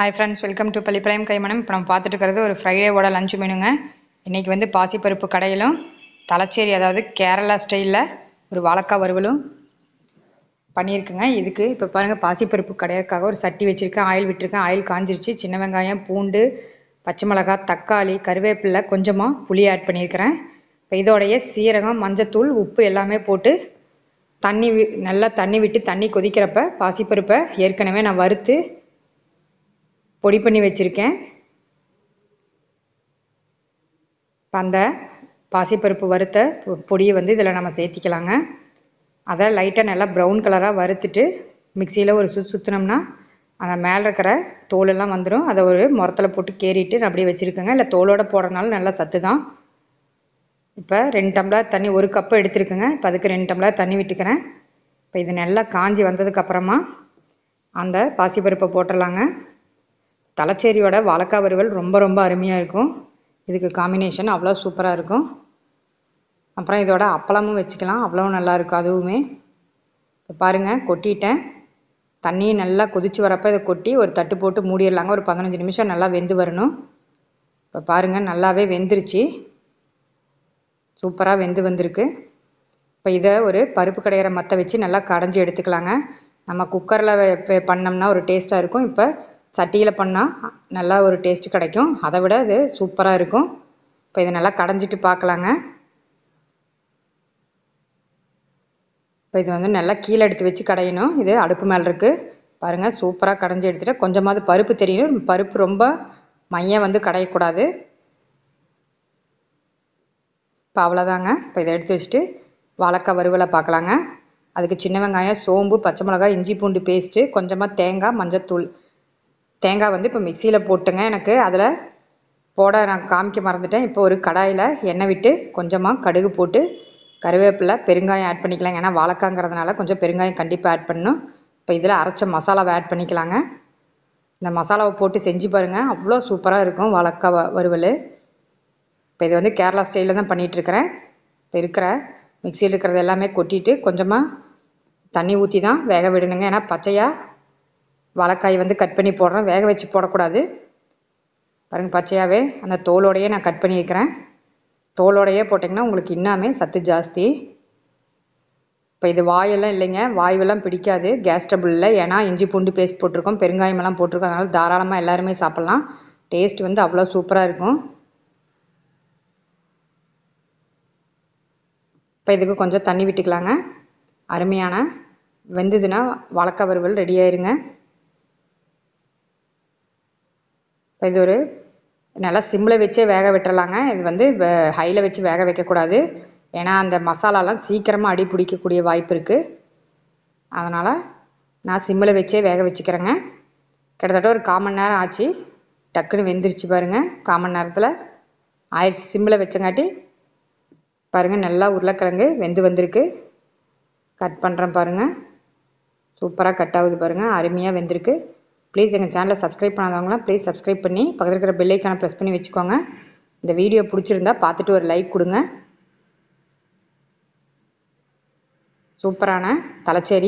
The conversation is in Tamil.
hi friends welcome to Pallipalayam கைமணம் இப்போ நம்ம பார்த்துட்டு இருக்கிறது ஒரு ஃப்ரைடேவோட லஞ்ச் மெனுங்க இன்றைக்கி வந்து பாசிப்பருப்பு கடையிலும் தலைச்சேரி அதாவது கேரளா ஸ்டைலில் ஒரு வாழக்காய் வறுவலும் பண்ணியிருக்குங்க இதுக்கு இப்போ பாருங்கள் பாசிப்பருப்பு கடையிற்காக ஒரு சட்டி வச்சுருக்கேன் ஆயில் விட்டுருக்கேன் ஆயில் காஞ்சிருச்சு சின்ன வெங்காயம் பூண்டு பச்சை மிளகாய் தக்காளி கருவேப்பிலை கொஞ்சமாக புளி ஆட் பண்ணியிருக்கிறேன் இப்போ இதோடைய சீரகம் மஞ்சத்தூள் உப்பு எல்லாமே போட்டு தண்ணி நல்லா தண்ணி விட்டு தண்ணி கொதிக்கிறப்ப பாசிப்பருப்பை ஏற்கனவே நான் வறுத்து பொடி பண்ணி வச்சுருக்கேன் அந்த பாசிப்பருப்பு வறுத்த பொடியை வந்து இதில் நம்ம சேர்த்திக்கலாங்க அதை லைட்டாக நல்லா ப்ரௌன் கலராக வறுத்துட்டு மிக்சியில் ஒரு சு சுற்றினோம்னா அந்த மேலே இருக்கிற தோலெல்லாம் வந்துடும் அதை ஒரு முரத்தில் போட்டு கேறிட்டு நான் அப்படியே வச்சுருக்கேங்க இல்லை தோலோடு போடுறதுனால நல்லா சத்து தான் இப்போ ரெண்டு டம்ளர் தண்ணி ஒரு கப்பு எடுத்துருக்குங்க இப்போ அதுக்கு ரெண்டு டம்ளர் தண்ணி விட்டுக்கிறேன் இப்போ இது நல்லா காஞ்சி வந்ததுக்கப்புறமா அந்த பாசிப்பருப்பை போட்டுடலாங்க தலைச்சேரியோட வாழக்காய் வறுவல் ரொம்ப ரொம்ப அருமையாக இருக்கும் இதுக்கு காம்பினேஷன் அவ்வளோ சூப்பராக இருக்கும் அப்புறம் இதோட அப்பளமும் வச்சுக்கலாம் அவ்வளோ நல்லாயிருக்கும் அதுவுமே இப்போ பாருங்கள் கொட்டிட்டேன் தண்ணியை நல்லா கொதித்து வரப்போ இதை கொட்டி ஒரு தட்டு போட்டு மூடிடலாங்க ஒரு பதினஞ்சு நிமிஷம் நல்லா வெந்து வரணும் இப்போ பாருங்கள் நல்லாவே வெந்துருச்சு சூப்பராக வெந்து வந்திருக்கு இப்போ இதை ஒரு பருப்பு கடையிற மற்ற வச்சு நல்லா கடைஞ்சி எடுத்துக்கலாங்க நம்ம குக்கரில் பண்ணோம்னா ஒரு டேஸ்ட்டாக இருக்கும் இப்போ சட்டியில் பண்ணால் நல்லா ஒரு டேஸ்ட் கிடைக்கும் அதை விட இது சூப்பராக இருக்கும் இப்போ இதை நல்லா கடைஞ்சிட்டு பார்க்கலாங்க இப்போ இது வந்து நல்லா கீழே எடுத்து வச்சு கடையணும் இது அடுப்பு மேலே இருக்குது பாருங்கள் சூப்பராக கடைஞ்சி எடுத்துகிட்டு கொஞ்சமாவது பருப்பு தெரியும் பருப்பு ரொம்ப மையம் வந்து கடையக்கூடாது இப்போ அவ்வளோதாங்க இப்போ இதை எடுத்து வச்சுட்டு வாழைக்காய் வறுவலை பார்க்கலாங்க அதுக்கு சின்ன வெங்காயம் சோம்பு பச்சை மிளகாய் இஞ்சி பூண்டு பேஸ்ட்டு கொஞ்சமாக தேங்காய் மஞ்சத்தூள் தேங்காய் வந்து இப்போ மிக்சியில் போட்டுங்க எனக்கு அதில் போட நான் காமிக்க மறந்துட்டேன் இப்போ ஒரு கடாயில் எண்ணெய் விட்டு கொஞ்சமாக கடுகு போட்டு கருவேப்பிலை பெருங்காயம் ஆட் பண்ணிக்கலாங்க ஏன்னா வாழைக்காங்கிறதுனால கொஞ்சம் பெருங்காயம் கண்டிப்பாக ஆட் பண்ணணும் இப்போ இதில் அரைச்ச மசாலாவை ஆட் பண்ணிக்கலாங்க இந்த மசாலாவை போட்டு செஞ்சு பாருங்கள் அவ்வளோ சூப்பராக இருக்கும் வாழக்கா வறுவல் இப்போ இது வந்து கேரளா ஸ்டைலில் தான் பண்ணிகிட்ருக்கிறேன் இப்போ இருக்கிற மிக்சியில் இருக்கிறது எல்லாமே கொட்டிட்டு கொஞ்சமாக தண்ணி ஊற்றி தான் வேக விடணுங்க ஏன்னா பச்சையாக வாழைக்காய் வந்து கட் பண்ணி போடுறேன் வேக வச்சு போடக்கூடாது பாருங்கள் பச்சையாகவே அந்த தோலோடையே நான் கட் பண்ணியிருக்கிறேன் தோலோடையே போட்டிங்கன்னா உங்களுக்கு இன்னுமே சத்து ஜாஸ்தி இப்போ இது வாயெல்லாம் இல்லைங்க வாயுவெல்லாம் பிடிக்காது கேஸ் ட்ரபிளில் ஏன்னா இஞ்சி பூண்டு பேஸ்ட் போட்டிருக்கோம் பெருங்காயமெல்லாம் போட்டிருக்கோம் அதனால் தாராளமாக எல்லாருமே சாப்பிட்லாம் டேஸ்ட் வந்து அவ்வளோ சூப்பராக இருக்கும் இப்போ இதுக்கு கொஞ்சம் தண்ணி விட்டுக்கலாங்க அருமையான வெந்ததுன்னா வழக்க வறுவல் ரெடி ஆயிருங்க இப்போ இது ஒரு நல்லா சிம்மில் வச்சே வேக விட்டுறலாங்க இது வந்து ஹையில் வச்சு வேக வைக்கக்கூடாது ஏன்னா அந்த மசாலாலாம் சீக்கிரமாக அடி பிடிக்கக்கூடிய வாய்ப்பு இருக்குது அதனால் நான் சிம்மில் வச்சே வேக வச்சுக்கிறேங்க கிட்டத்தட்ட ஒரு காமன் நேரம் ஆச்சு டக்குன்னு வெந்துருச்சு பாருங்கள் காமன் நேரத்தில் ஆயிடுச்சு சிம்மில் வச்சங்காட்டி பாருங்கள் நல்லா உருளைக்கிழங்கு வெந்து வந்திருக்கு கட் பண்ணுறேன் பாருங்கள் சூப்பராக கட் ஆகுது பாருங்கள் அருமையாக வெந்திருக்கு ப்ளீஸ் எங்கள் சேனலை சப்ஸ்கிரைப் பண்ணாதவங்களாம் ப்ளீஸ் சப்ஸ்கிரைப் பண்ணி பக்கத்தில் இருக்கிற பெல்லைக்கான ப்ரெஸ் பண்ணி வச்சுக்கோங்க இந்த வீடியோ பிடிச்சிருந்தா பார்த்துட்டு ஒரு லைக் கொடுங்க சூப்பரான தலைச்சேரி